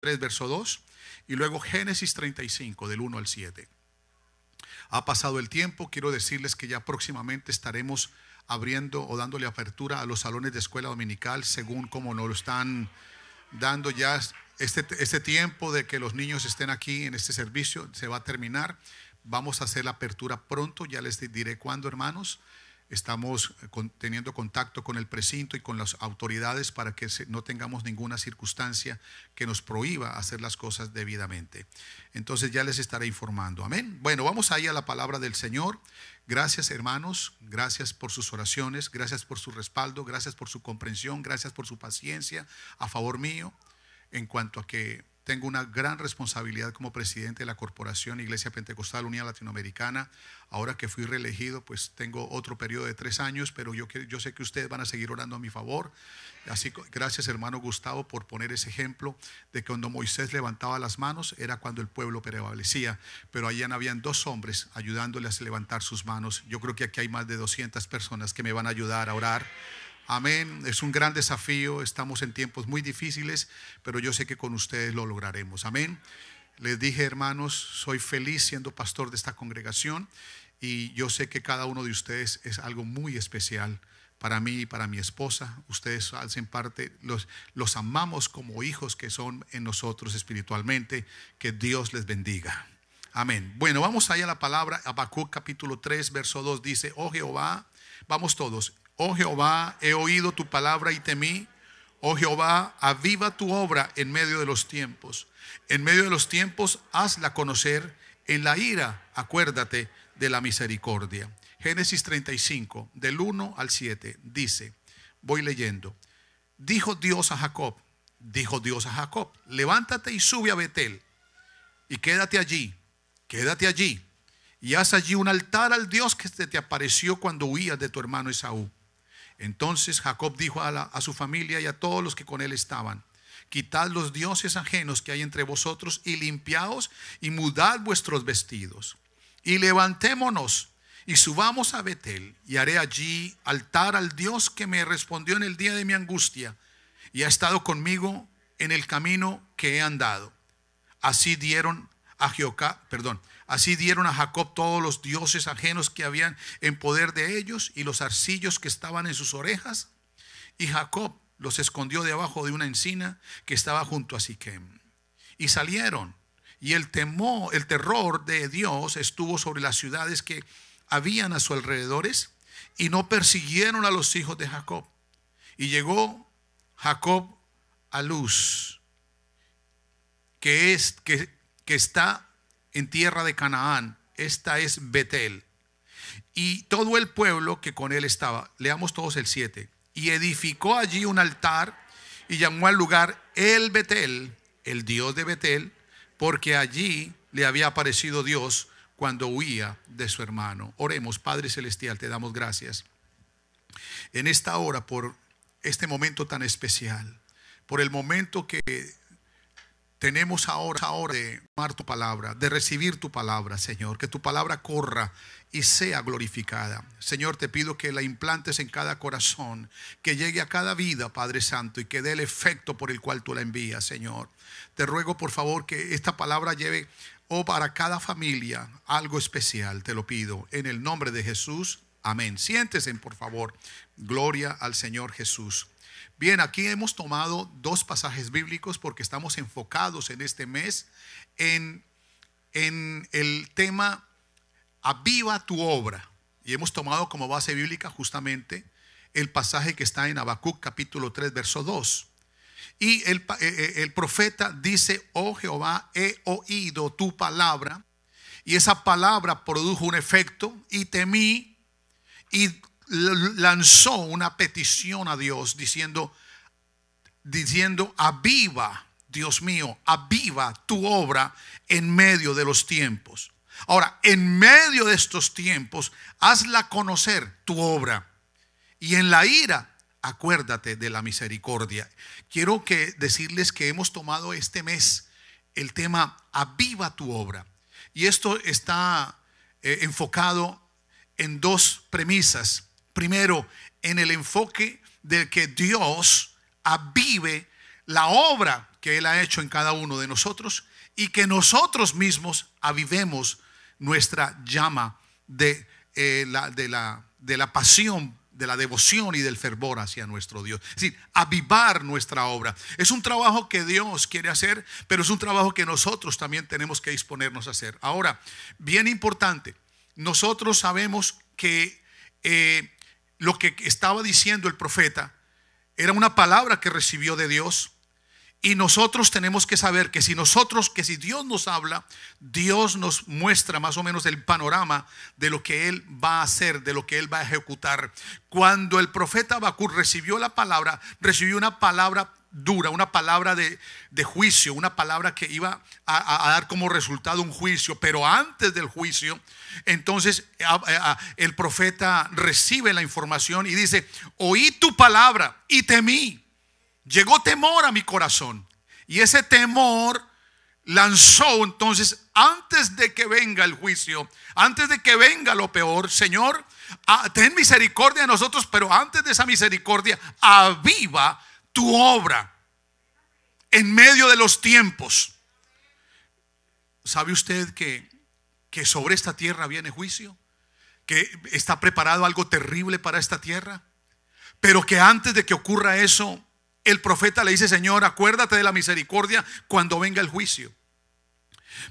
3, verso 2, y luego Génesis 35, del 1 al 7. Ha pasado el tiempo, quiero decirles que ya próximamente estaremos abriendo o dándole apertura a los salones de escuela dominical, según como nos lo están dando ya. Este, este tiempo de que los niños estén aquí en este servicio se va a terminar. Vamos a hacer la apertura pronto, ya les diré cuándo, hermanos. Estamos eh, teniendo contacto con el precinto y con las autoridades para que no tengamos ninguna circunstancia que nos prohíba hacer las cosas debidamente. Entonces ya les estaré informando. Amén. Bueno, vamos ahí a la palabra del Señor. Gracias hermanos, gracias por sus oraciones, gracias por su respaldo, gracias por su comprensión, gracias por su paciencia a favor mío en cuanto a que tengo una gran responsabilidad como presidente de la Corporación Iglesia Pentecostal Unida Latinoamericana. Ahora que fui reelegido, pues tengo otro periodo de tres años, pero yo, yo sé que ustedes van a seguir orando a mi favor. Así que gracias hermano Gustavo por poner ese ejemplo de que cuando Moisés levantaba las manos era cuando el pueblo prevalecía, pero allá habían dos hombres ayudándole a levantar sus manos. Yo creo que aquí hay más de 200 personas que me van a ayudar a orar Amén. Es un gran desafío. Estamos en tiempos muy difíciles, pero yo sé que con ustedes lo lograremos. Amén. Les dije, hermanos, soy feliz siendo pastor de esta congregación y yo sé que cada uno de ustedes es algo muy especial para mí y para mi esposa. Ustedes hacen parte, los, los amamos como hijos que son en nosotros espiritualmente. Que Dios les bendiga. Amén. Bueno, vamos allá a la palabra. Habacuc capítulo 3, verso 2 dice, oh Jehová, vamos todos, Oh Jehová, he oído tu palabra y temí. Oh Jehová, aviva tu obra en medio de los tiempos. En medio de los tiempos, hazla conocer. En la ira, acuérdate de la misericordia. Génesis 35, del 1 al 7, dice, voy leyendo. Dijo Dios a Jacob, dijo Dios a Jacob, levántate y sube a Betel y quédate allí, quédate allí y haz allí un altar al Dios que te apareció cuando huías de tu hermano Esaú entonces Jacob dijo a, su familia y a todos los que con él estaban, quitad los dioses ajenos que hay entre vosotros y limpiaos y mudad vuestros vestidos. Y levantémonos y subamos a Betel y haré allí altar al Dios que me respondió en el día de mi angustia y ha estado conmigo en el camino que he andado. Así dieron a Jehová, perdón, Así dieron a Jacob todos los dioses ajenos que habían en poder de ellos y los arcillos que estaban en sus orejas. Y Jacob los escondió debajo de una encina que estaba junto a Siquem. Y salieron. Y el temor, el terror de Dios estuvo sobre las ciudades que habían a sus alrededores y no persiguieron a los hijos de Jacob. Y llegó Jacob a Luz, que es que, que está en tierra de Canaán. Esta es Betel. Y todo el pueblo que con él estaba, leamos todos el 7, y edificó allí un altar y llamó al lugar el Betel, el Dios de Betel, porque allí le había aparecido Dios cuando huía de su hermano. Oremos, Padre Celestial, te damos gracias en esta hora por este momento tan especial, por el momento que tenemos ahora, hora de tomar tu palabra, de recibir tu palabra, Señor, que tu palabra corra y sea glorificada. Señor, te pido que la implantes en cada corazón, que llegue a cada vida, Padre Santo, y que dé el efecto por el cual tú la envías, Señor. Te ruego, por favor, que esta palabra lleve, o oh, para cada familia, algo especial, te lo pido, en el nombre de Jesús. Amén. Siéntese, por favor. Gloria al Señor Jesús. Bien, aquí hemos tomado dos pasajes bíblicos porque estamos enfocados en este mes en, el tema aviva tu obra. Y hemos tomado como base bíblica justamente el pasaje que está en Habacuc capítulo 3 verso 2. Y el, eh, eh, el, profeta dice, oh Jehová, he oído tu palabra. Y esa palabra produjo un efecto y temí y lanzó una petición a Dios diciendo, diciendo, aviva, Dios mío, aviva tu obra en medio de los tiempos. Ahora, en medio de estos tiempos, hazla conocer tu obra. Y en la ira, acuérdate de la misericordia. Quiero que decirles que hemos tomado este mes el tema aviva tu obra. Y esto está eh, enfocado en dos premisas primero en el enfoque de que Dios avive la obra que Él ha hecho en cada uno de nosotros y que nosotros mismos avivemos nuestra llama de, eh, la, de, la, de la pasión de la devoción y del fervor hacia nuestro Dios. Es decir, avivar nuestra obra. Es un trabajo que Dios quiere hacer, pero es un trabajo que nosotros también tenemos que disponernos a hacer. Ahora, bien importante, nosotros sabemos que eh, lo que estaba diciendo el profeta era una palabra que recibió de Dios. Y nosotros tenemos que saber que si nosotros, que si Dios nos habla, Dios nos muestra más o menos el panorama de lo que Él va a hacer, de lo que Él va a ejecutar. Cuando el profeta Habacuc recibió la palabra, recibió una palabra dura, una palabra de, juicio, una palabra que iba a, dar como resultado un juicio. Pero antes del juicio, entonces el profeta recibe la información y dice, oí tu palabra y temí. Llegó temor a mi corazón. Y ese temor lanzó entonces, antes de que venga el juicio, antes de que venga lo peor, Señor, ten misericordia de nosotros, pero antes de esa misericordia, aviva tu obra en medio de los tiempos. ¿Sabe usted que que sobre esta tierra viene juicio, que está preparado algo terrible para esta tierra, pero que antes de que ocurra eso, el profeta le dice, Señor, acuérdate de la misericordia cuando venga el juicio.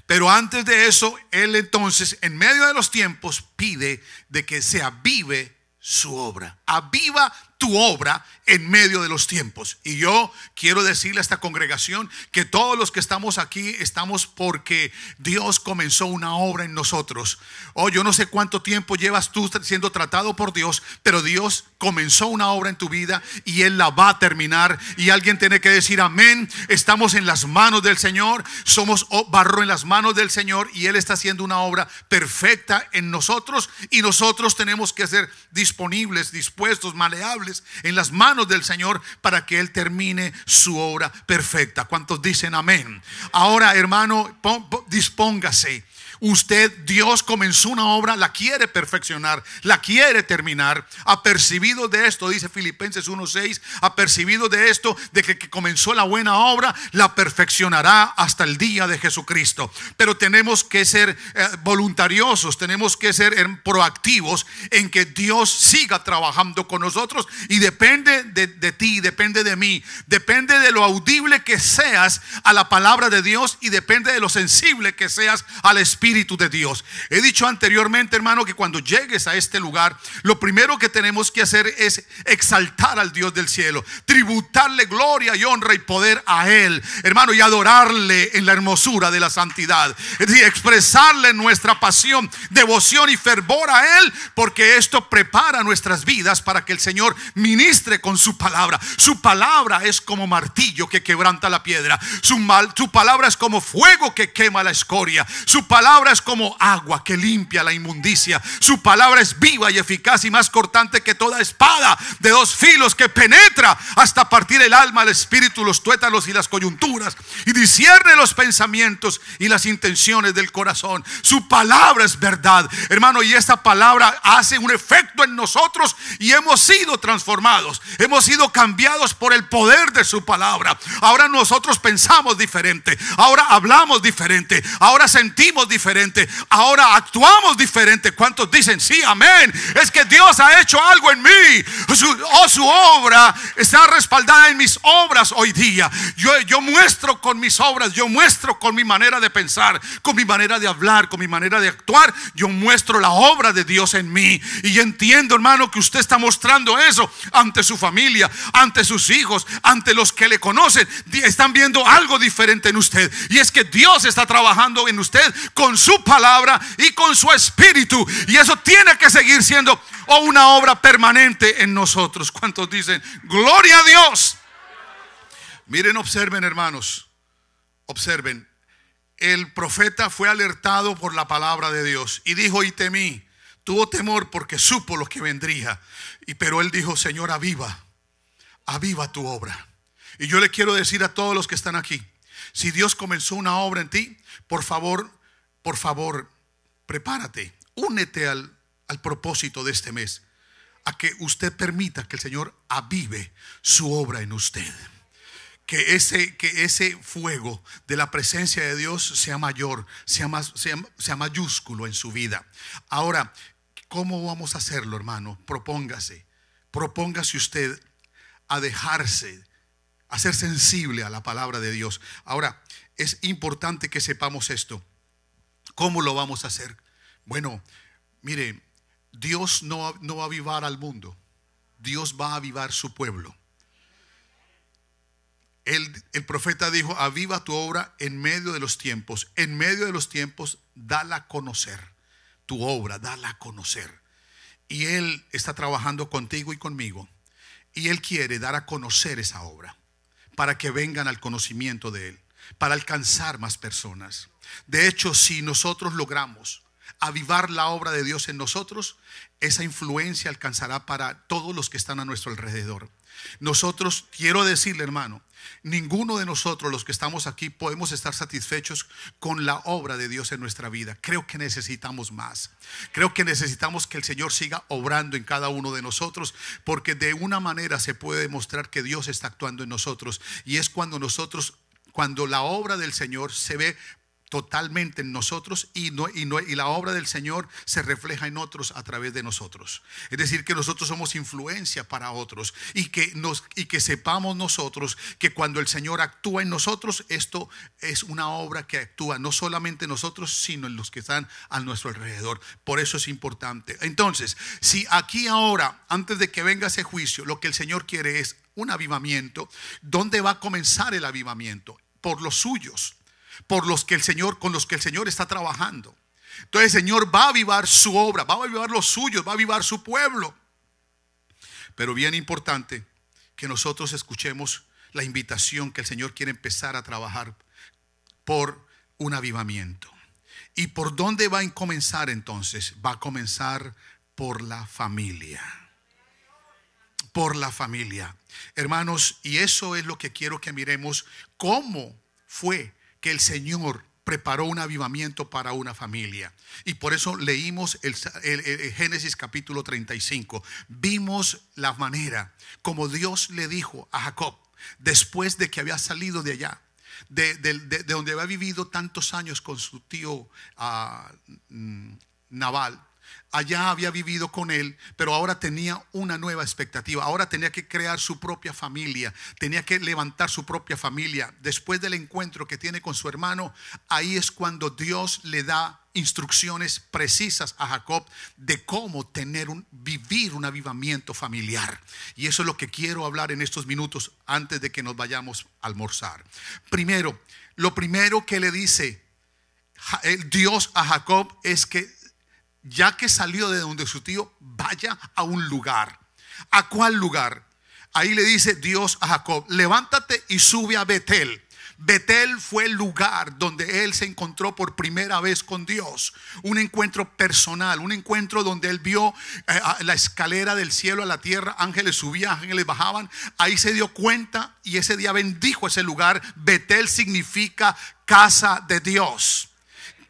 Pero antes de eso, él entonces, en medio de los tiempos, pide de que se avive su obra, aviva tu obra en medio de los tiempos. Y yo quiero decirle a esta congregación que todos los que estamos aquí estamos porque Dios comenzó una obra en nosotros. Oh, yo no sé cuánto tiempo llevas tú siendo tratado por Dios, pero Dios comenzó una obra en tu vida y Él la va a terminar. Y alguien tiene que decir amén. Estamos en las manos del Señor, somos oh, barro en las manos del Señor y Él está haciendo una obra perfecta en nosotros y nosotros tenemos que ser disponibles, dispuestos, maleables en las manos del Señor, para que Él termine su obra perfecta. ¿Cuántos dicen amén? Ahora, hermano, dispóngase usted, Dios comenzó una obra, la quiere perfeccionar, la quiere terminar. Apercibido de esto, dice Filipenses 1.6, apercibido de esto, de que, comenzó la buena obra, la perfeccionará hasta el día de Jesucristo. Pero tenemos que ser eh, voluntariosos, tenemos que ser em, proactivos en que Dios siga trabajando con nosotros y depende de, de ti, depende de mí, depende de lo audible que seas a la palabra de Dios y depende de lo sensible que seas al Espíritu Espíritu de Dios. He dicho anteriormente, hermano, que cuando llegues a este lugar, lo primero que tenemos que hacer es exaltar al Dios del cielo, tributarle gloria y honra y poder a Él, hermano, y adorarle en la hermosura de la santidad. expresarle nuestra pasión, devoción y fervor a Él, porque esto prepara nuestras vidas para que el Señor ministre con su palabra. Su palabra es como martillo que quebranta la piedra. Su, mal, su palabra es como fuego que quema la escoria. Su palabra es como agua que limpia la inmundicia. Su palabra es viva y eficaz y más cortante que toda espada de dos filos que penetra hasta partir el alma, el espíritu, los tuétanos y las coyunturas y discierne los pensamientos y las intenciones del corazón. Su palabra es verdad, hermano, y esta palabra hace un efecto en nosotros y hemos sido transformados, hemos sido cambiados por el poder de su palabra. Ahora nosotros pensamos diferente, ahora hablamos diferente, ahora sentimos diferente diferente. Ahora actuamos diferente. ¿Cuántos dicen, sí, amén? Es que Dios ha hecho algo en mí. Oh, su, obra está respaldada en mis obras hoy día. Yo, yo muestro con mis obras, yo muestro con mi manera de pensar, con mi manera de hablar, con mi manera de actuar. Yo muestro la obra de Dios en mí. Y entiendo, hermano, que usted está mostrando eso ante su familia, ante sus hijos, ante los que le conocen. Están viendo algo diferente en usted. Y es que Dios está trabajando en usted con su palabra y con su espíritu. Y eso tiene que seguir siendo una obra permanente en nosotros. ¿Cuántos dicen, gloria a Dios? Miren, observen hermanos, observen. El profeta fue alertado por la palabra de Dios y dijo, y temí, tuvo temor porque supo lo que vendría. Y pero él dijo, Señor, aviva, aviva tu obra. Y yo le quiero decir a todos los que están aquí, si Dios comenzó una obra en ti, por favor, por favor, prepárate, únete al, al propósito de este mes, a que usted permita que el Señor avive su obra en usted. Que ese, que ese, fuego de la presencia de Dios sea mayor, sea, más, sea mayúsculo en su vida. Ahora, ¿cómo vamos a hacerlo, hermano? Propóngase, propóngase usted a dejarse, a ser sensible a la palabra de Dios. Ahora, es importante que sepamos esto. ¿Cómo lo vamos a hacer? Bueno, mire, Dios no, no va a avivar al mundo, Dios va a avivar su pueblo. El, el, profeta dijo, aviva tu obra en medio de los tiempos. En medio de los tiempos, dala a conocer. Tu obra, dala a conocer. Y Él está trabajando contigo y conmigo. Y Él quiere dar a conocer esa obra para que vengan al conocimiento de Él para alcanzar más personas. De hecho, si nosotros logramos avivar la obra de Dios en nosotros, esa influencia alcanzará para todos los que están a nuestro alrededor. Nosotros, quiero decirle hermano, ninguno de nosotros los que estamos aquí podemos estar satisfechos con la obra de Dios en nuestra vida. Creo que necesitamos más. Creo que necesitamos que el Señor siga obrando en cada uno de nosotros porque de una manera se puede demostrar que Dios está actuando en nosotros y es cuando nosotros cuando la obra del Señor se ve totalmente en nosotros y, no, y, no, y, la obra del Señor se refleja en otros a través de nosotros. Es decir, que nosotros somos influencia para otros y que, nos, y que sepamos nosotros que cuando el Señor actúa en nosotros, esto es una obra que actúa no solamente en nosotros, sino en los que están a nuestro alrededor. Por eso es importante. Entonces, si aquí ahora, antes de que venga ese juicio, lo que el Señor quiere es un avivamiento, ¿dónde va a comenzar el avivamiento? Por los suyos por los que el Señor, con los que el Señor está trabajando. Entonces el Señor va a avivar su obra, va a avivar los suyos, va a vivar su pueblo. Pero bien importante que nosotros escuchemos la invitación que el Señor quiere empezar a trabajar por un avivamiento. ¿Y por dónde va a comenzar entonces? Va a comenzar por la familia. Por la familia. Hermanos, y eso es lo que quiero que miremos, cómo fue que el Señor preparó un avivamiento para una familia. Y por eso leímos el, Génesis capítulo 35. Vimos la manera como Dios le dijo a Jacob, después de que había salido de allá, de, donde había vivido tantos años con su tío ah, mm, Nabal. Naval, Allá había vivido con él, pero ahora tenía una nueva expectativa. Ahora tenía que crear su propia familia, tenía que levantar su propia familia. Después del encuentro que tiene con su hermano, ahí es cuando Dios le da instrucciones precisas a Jacob de cómo tener un vivir un avivamiento familiar. Y eso es lo que quiero hablar en estos minutos antes de que nos vayamos a almorzar. Primero, lo primero que le dice eh, Dios a Jacob es que ya que salió de donde su tío, vaya a un lugar. ¿A cuál lugar? Ahí le dice Dios a Jacob, levántate y sube a Betel. Betel fue el lugar donde él se encontró por primera vez con Dios. Un encuentro personal, un encuentro donde él vio eh, la escalera del cielo a la tierra, ángeles subían, ángeles bajaban. Ahí se dio cuenta y ese día bendijo ese lugar. Betel significa casa de Dios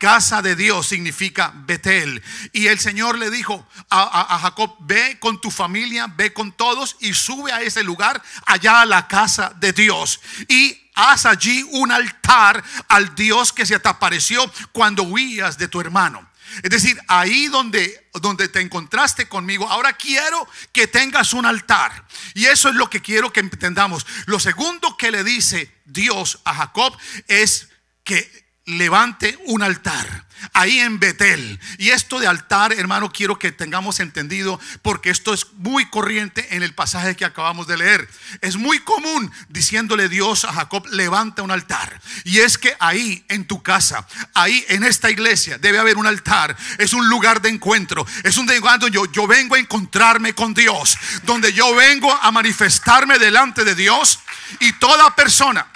casa de Dios significa Betel. Y el Señor le dijo a, Jacob, ve con tu familia, ve con todos y sube a ese lugar, allá a la casa de Dios. Y haz allí un altar al Dios que se te apareció cuando huías de tu hermano. Es decir, ahí donde, donde te encontraste conmigo, ahora quiero que tengas un altar. Y eso es lo que quiero que entendamos. Lo segundo que le dice Dios a Jacob es que levante un altar ahí en Betel. Y esto de altar, hermano, quiero que tengamos entendido, porque esto es muy corriente en el pasaje que acabamos de leer. Es muy común diciéndole Dios a Jacob, levanta un altar. Y es que ahí en tu casa, ahí en esta iglesia, debe haber un altar. Es un lugar de encuentro. Es un lugar donde yo, yo vengo a encontrarme con Dios, donde yo vengo a manifestarme delante de Dios. Y toda persona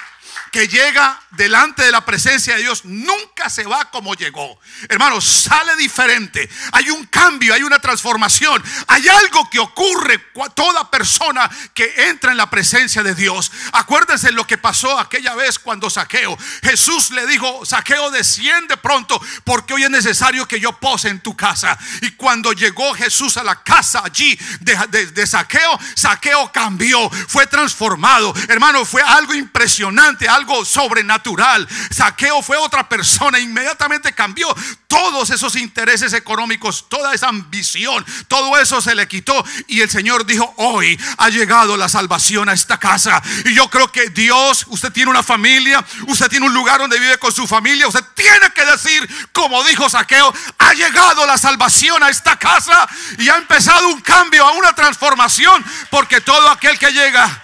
que llega delante de la presencia de Dios nunca se va como llegó. hermano. sale diferente. Hay un cambio, hay una transformación. Hay algo que ocurre a toda persona que entra en la presencia de Dios. Acuérdense lo que pasó aquella vez cuando saqueo. Jesús le dijo, saqueo, desciende pronto porque hoy es necesario que yo pose en tu casa. Y cuando llegó Jesús a la casa allí de, saqueo, saqueo cambió, fue transformado. Hermano, fue algo impresionante, algo algo sobrenatural. Saqueo fue otra persona, inmediatamente cambió todos esos intereses económicos, toda esa ambición, todo eso se le quitó. Y el Señor dijo, hoy ha llegado la salvación a esta casa. Y yo creo que Dios, usted tiene una familia, usted tiene un lugar donde vive con su familia, usted tiene que decir, como dijo Saqueo, ha llegado la salvación a esta casa y ha empezado un cambio, a una transformación, porque todo aquel que llega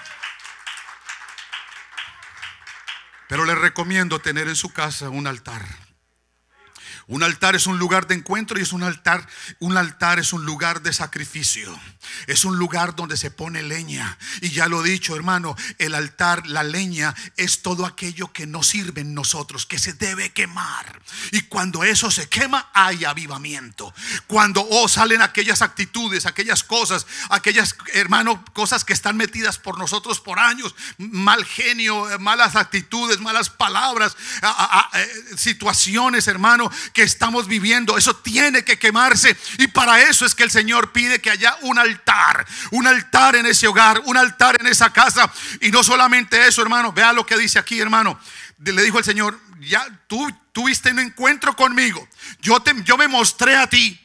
Pero le recomiendo tener en su casa un altar. Un altar es un lugar de encuentro y es un altar, un altar es un lugar de sacrificio. Es un lugar donde se pone leña. Y ya lo he dicho, hermano, el altar, la leña es todo aquello que no sirve en nosotros, que se debe quemar. Y cuando eso se quema, hay avivamiento. Cuando o oh, salen aquellas actitudes, aquellas cosas, aquellas, hermano, cosas que están metidas por nosotros por años, mal genio, malas actitudes, malas palabras, eh, situaciones, hermano, estamos viviendo. Eso tiene que quemarse. Y para eso es que el Señor pide que haya un altar, un altar en ese hogar, un altar en esa casa. Y no solamente eso, hermano. Vea lo que dice aquí, hermano. Le dijo el Señor, ya tú tuviste un encuentro conmigo. Yo, te, yo me mostré a ti.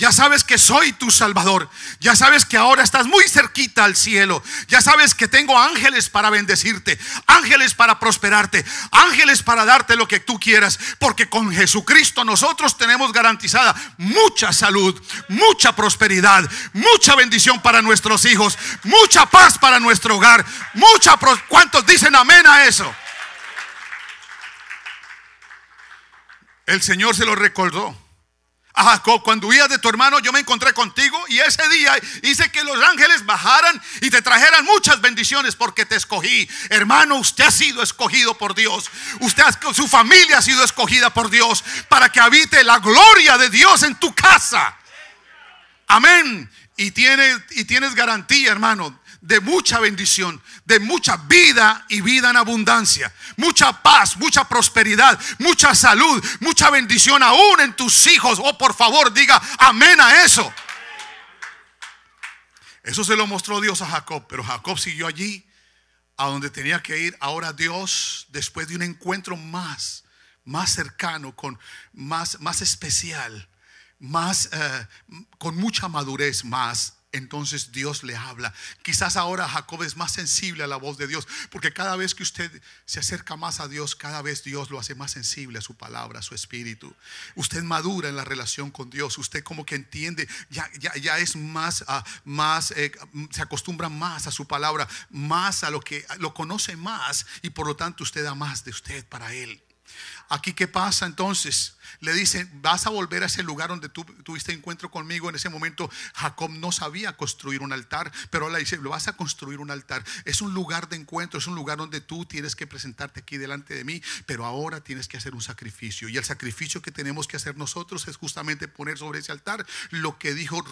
Ya sabes que soy tu Salvador. Ya sabes que ahora estás muy cerquita al cielo. Ya sabes que tengo ángeles para bendecirte, ángeles para prosperarte, ángeles para darte lo que tú quieras. Porque con Jesucristo nosotros tenemos garantizada mucha salud, mucha prosperidad, mucha bendición para nuestros hijos, mucha paz para nuestro hogar, mucha... ¿Cuántos dicen amén a eso? El Señor se lo recordó cuando huías de tu hermano, yo me encontré contigo y ese día hice que los ángeles bajaran y te trajeran muchas bendiciones porque te escogí. Hermano, usted ha sido escogido por Dios. Usted, su familia ha sido escogida por Dios para que habite la gloria de Dios en tu casa. Amén. Y tienes, y tienes garantía, hermano, de mucha bendición, de mucha vida y vida en abundancia, mucha paz, mucha prosperidad, mucha salud, mucha bendición aún en tus hijos. Oh, por favor, diga amén a eso. Eso se lo mostró Dios a Jacob, pero Jacob siguió allí a donde tenía que ir. Ahora Dios, después de un encuentro más, más cercano, con más, más especial, más, eh, con mucha madurez más, entonces Dios le habla. Quizás ahora Jacob es más sensible a la voz de Dios, porque cada vez que usted se acerca más a Dios, cada vez Dios lo hace más sensible a su palabra, a su espíritu. Usted madura en la relación con Dios, usted como que entiende, ya, ya, ya es más, ah, más eh, se acostumbra más a su palabra, más a lo que lo conoce más y por lo tanto usted da más de usted para Él. Aquí qué pasa entonces? le dice vas a volver a ese lugar donde tú tuviste encuentro conmigo. En ese momento Jacob no sabía construir un altar, pero ahora dice, lo vas a construir un altar. Es un lugar de encuentro, es un lugar donde tú tienes que presentarte aquí delante de mí, pero ahora tienes que hacer un sacrificio. Y el sacrificio que tenemos que hacer nosotros es justamente poner sobre ese altar lo que dijo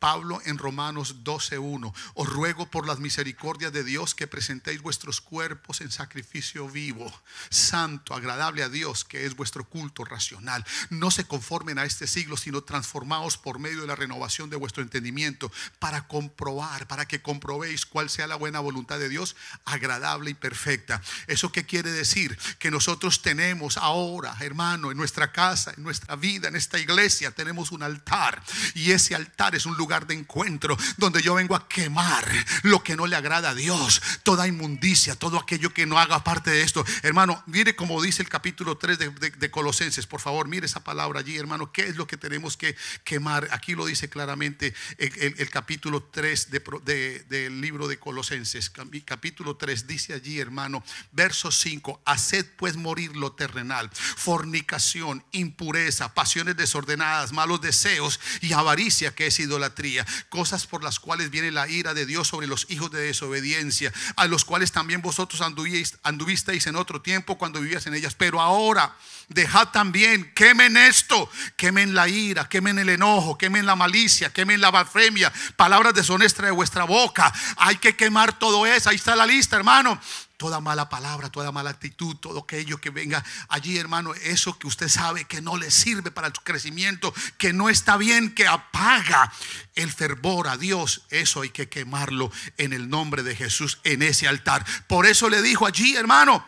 Pablo en Romanos 12.1. Os ruego por las misericordias de Dios que presentéis vuestros cuerpos en sacrificio vivo, santo, agradable a Dios, que es vuestro culto racional. No se conformen a este siglo, sino transformaos por medio de la renovación de vuestro entendimiento para comprobar, para que comprobéis cuál sea la buena voluntad de Dios, agradable y perfecta. ¿Eso qué quiere decir? Que nosotros tenemos ahora, hermano, en nuestra casa, en nuestra vida, en esta iglesia, tenemos un altar. Y ese altar es un lugar de encuentro donde yo vengo a quemar lo que no le agrada a Dios, toda inmundicia, todo aquello que no haga parte de esto. Hermano, mire como dice el capítulo 3 de, de Colosenses, por favor, mire esa palabra allí, hermano. ¿Qué es lo que tenemos que quemar? Aquí lo dice claramente el, capítulo 3 del libro de Colosenses. Capítulo 3 dice allí, hermano, verso 5, haced pues morir lo terrenal, fornicación, impureza, pasiones desordenadas, malos deseos y avaricia, que es idolatría, cosas por las cuales viene la ira de Dios sobre los hijos de desobediencia, a los cuales también vosotros anduvisteis en otro tiempo cuando vivías en ellas, pero ahora dejad también que quemen esto, quemen la ira, quemen el enojo, quemen la malicia, quemen la blasfemia, palabras deshonestas de vuestra boca. Hay que quemar todo eso. Ahí está la lista, hermano toda mala palabra, toda mala actitud, todo aquello que venga allí, hermano, eso que usted sabe que no le sirve para su crecimiento, que no está bien, que apaga el fervor a Dios, eso hay que quemarlo en el nombre de Jesús en ese altar. Por eso le dijo allí, hermano,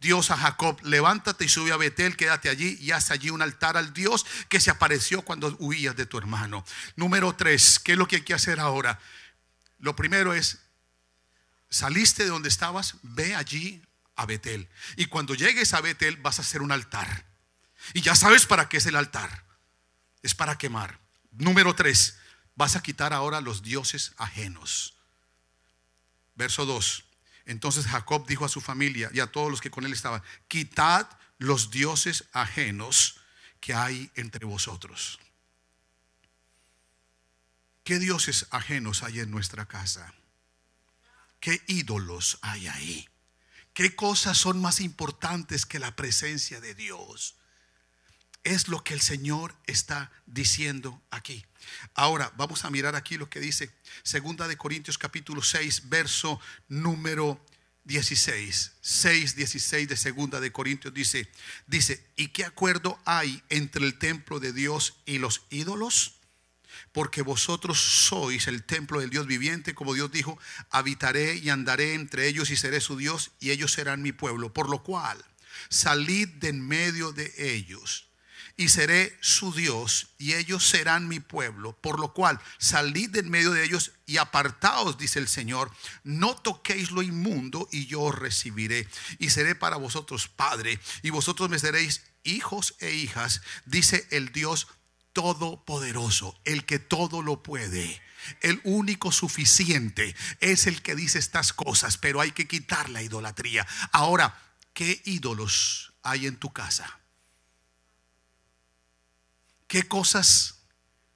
Dios a Jacob, levántate y sube a Betel, quédate allí y haz allí un altar al Dios que se apareció cuando huías de tu hermano. Número tres, ¿qué es lo que hay que hacer ahora? Lo primero es, saliste de donde estabas, ve allí a Betel. Y cuando llegues a Betel vas a hacer un altar. Y ya sabes para qué es el altar. Es para quemar. Número tres, vas a quitar ahora los dioses ajenos. Verso 2. Entonces Jacob dijo a su familia y a todos los que con él estaban, quitad los dioses ajenos que hay entre vosotros. ¿Qué dioses ajenos hay en nuestra casa? ¿Qué ídolos hay ahí? ¿Qué cosas son más importantes que la presencia de Dios? Es lo que el Señor está diciendo aquí. Ahora vamos a mirar aquí lo que dice Segunda de Corintios capítulo 6, verso número 16. 6, 16 de Segunda de Corintios dice, dice, ¿y qué acuerdo hay entre el templo de Dios y los ídolos? porque vosotros sois el templo del Dios viviente, como Dios dijo, habitaré y andaré entre ellos y seré su Dios y ellos serán mi pueblo, por lo cual salid de en medio de ellos y seré su Dios, y ellos serán mi pueblo. Por lo cual, salid en medio de ellos y apartaos, dice el Señor. No toquéis lo inmundo, y yo os recibiré. Y seré para vosotros Padre, y vosotros me seréis hijos e hijas, dice el Dios Todopoderoso, el que todo lo puede el único suficiente, es el que dice estas cosas, pero hay que quitar la idolatría. Ahora, ¿qué ídolos hay en tu casa? ¿Qué cosas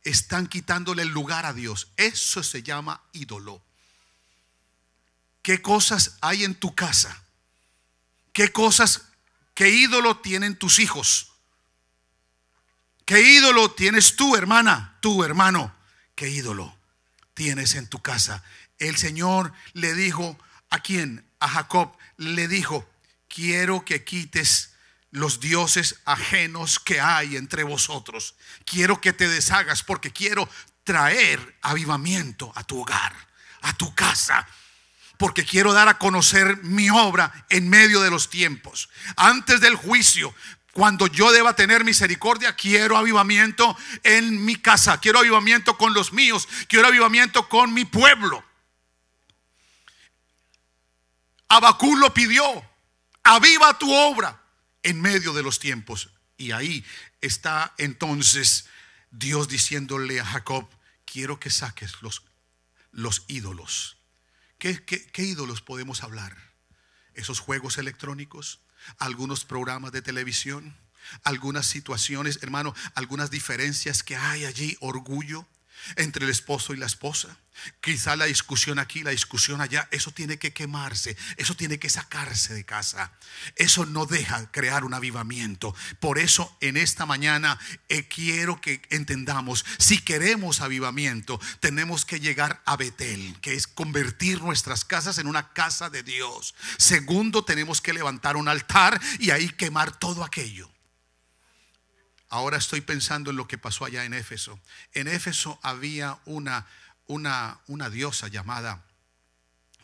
están quitándole el lugar a Dios? Eso se llama ídolo. ¿Qué cosas hay en tu casa? ¿Qué cosas, qué ídolo tienen tus hijos? ¿Qué ídolo tienes tú, hermana, tu hermano? ¿Qué ídolo tienes en tu casa? El Señor le dijo, ¿a quién? A Jacob le dijo, quiero que quites los dioses ajenos que hay entre vosotros. Quiero que te deshagas porque quiero traer avivamiento a tu hogar, a tu casa, porque quiero dar a conocer mi obra en medio de los tiempos. Antes del juicio, cuando yo deba tener misericordia, quiero avivamiento en mi casa, quiero avivamiento con los míos, quiero avivamiento con mi pueblo. Abacú lo pidió, aviva tu obra en medio de los tiempos. Y ahí está entonces Dios diciéndole a Jacob, quiero que saques los, los ídolos. ¿Qué, qué ídolos podemos hablar? Esos juegos electrónicos, algunos programas de televisión, algunas situaciones, hermano, algunas diferencias que hay allí, orgullo, entre el esposo y la esposa. Quizá la discusión aquí, la discusión allá, eso tiene que quemarse, eso tiene que sacarse de casa. Eso no deja crear un avivamiento. Por eso en esta mañana eh, quiero que entendamos, si queremos avivamiento, tenemos que llegar a Betel, que es convertir nuestras casas en una casa de Dios. Segundo, tenemos que levantar un altar y ahí quemar todo aquello Ahora estoy pensando en lo que pasó allá en Éfeso. En Éfeso había una, una, una diosa llamada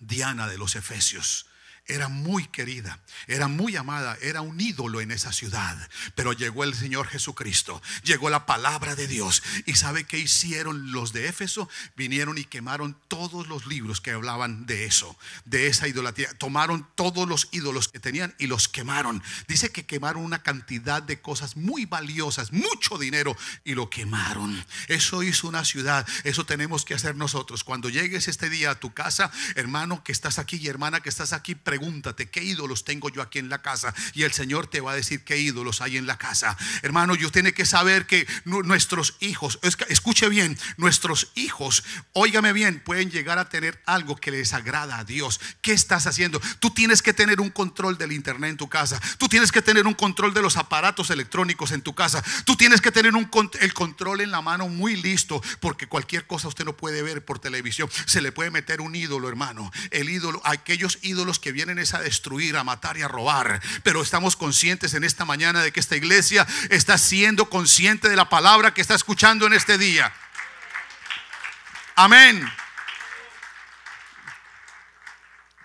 Diana de los Efesios era muy querida, era muy amada, era un ídolo en esa ciudad. Pero llegó el Señor Jesucristo, llegó la palabra de Dios. ¿Y sabe qué hicieron los de Éfeso? Vinieron y quemaron todos los libros que hablaban de eso, de esa idolatría. Tomaron todos los ídolos que tenían y los quemaron. Dice que quemaron una cantidad de cosas muy valiosas, mucho dinero, y lo quemaron. Eso hizo una ciudad, eso tenemos que hacer nosotros. Cuando llegues este día a tu casa, hermano que estás aquí y hermana que estás aquí, pregúntate, ¿qué ídolos tengo yo aquí en la casa? Y el Señor te va a decir qué ídolos hay en la casa. Hermano, yo tiene que saber que nuestros hijos, escuche bien, nuestros hijos, óigame bien, pueden llegar a tener algo que les agrada a Dios. ¿Qué estás haciendo? Tú tienes que tener un control del internet en tu casa. Tú tienes que tener un control de los aparatos electrónicos en tu casa. Tú tienes que tener el control en la mano muy listo porque cualquier cosa usted no puede ver por televisión. Se le puede meter un ídolo, hermano. El ídolo, aquellos ídolos que vienen es a destruir, a matar y a robar. Pero estamos conscientes en esta mañana de que esta iglesia está siendo consciente de la palabra que está escuchando en este día. Amén.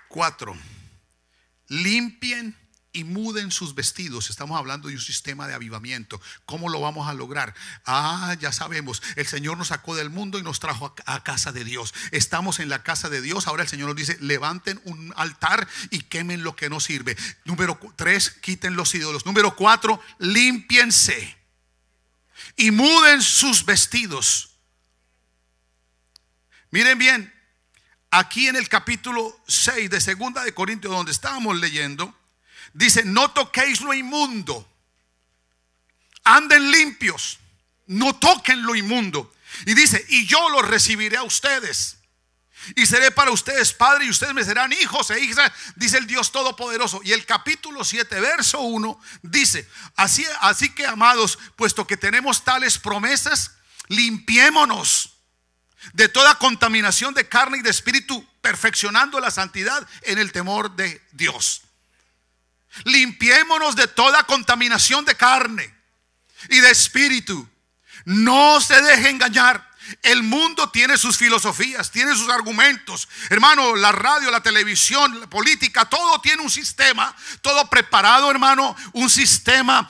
Cuatro. Limpien y muden sus vestidos. Estamos hablando de un sistema de avivamiento. ¿Cómo lo vamos a lograr? Ah, ya sabemos, el Señor nos sacó del mundo y nos trajo a, casa de Dios. Estamos en la casa de Dios. Ahora el Señor nos dice, levanten un altar y quemen lo que no sirve. Número tres, quiten los ídolos. Número cuatro, limpiense y muden sus vestidos. Miren bien, aquí en el capítulo 6 de Segunda de Corintios, donde estábamos leyendo, Dice, no toquéis lo inmundo. Anden limpios. No toquen lo inmundo. Y dice, y yo los recibiré a ustedes. Y seré para ustedes padre y ustedes me serán hijos e hijas, dice el Dios Todopoderoso. Y el capítulo 7, verso 1, dice, así, así que amados, puesto que tenemos tales promesas, limpiémonos de toda contaminación de carne y de espíritu, perfeccionando la santidad en el temor de Dios. Limpiémonos de toda contaminación de carne y de espíritu. No se deje engañar. El mundo tiene sus filosofías, tiene sus argumentos. Hermano, la radio, la televisión, la política, todo tiene un sistema, todo preparado, hermano, un sistema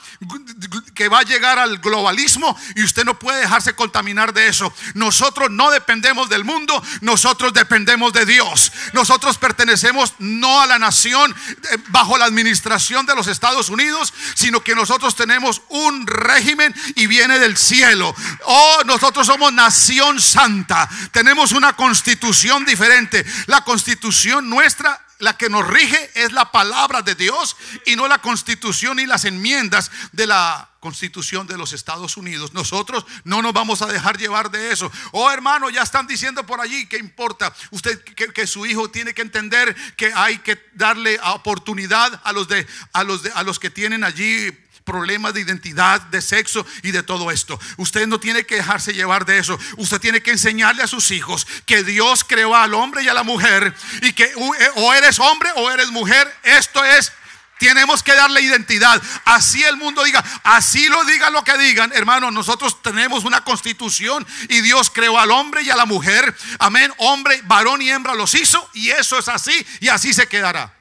que va a llegar al globalismo y usted no puede dejarse contaminar de eso. Nosotros no dependemos del mundo, nosotros dependemos de Dios. Nosotros pertenecemos no a la nación eh, bajo la administración de los Estados Unidos, sino que nosotros tenemos un régimen y viene del cielo. Oh, nosotros somos nacidos santa, tenemos una constitución diferente. La constitución nuestra la que nos rige es la palabra de Dios y no la constitución y las enmiendas de la constitución de los Estados Unidos. Nosotros no nos vamos a dejar llevar de eso. Oh hermano, ya están diciendo por allí, que importa? Usted que, su hijo tiene que entender que hay que darle oportunidad a los, de, a los, de, a los que tienen allí problemas de identidad, de sexo y de todo esto. Usted no tiene que dejarse llevar de eso. Usted tiene que enseñarle a sus hijos que Dios creó al hombre y a la mujer y que eh, o eres hombre o eres mujer. Esto es tenemos que darle identidad. Así el mundo diga, así lo digan lo que digan. Hermanos, nosotros tenemos una constitución y Dios creó al hombre y a la mujer. Amén. Hombre, varón y hembra los hizo y eso es así y así se quedará.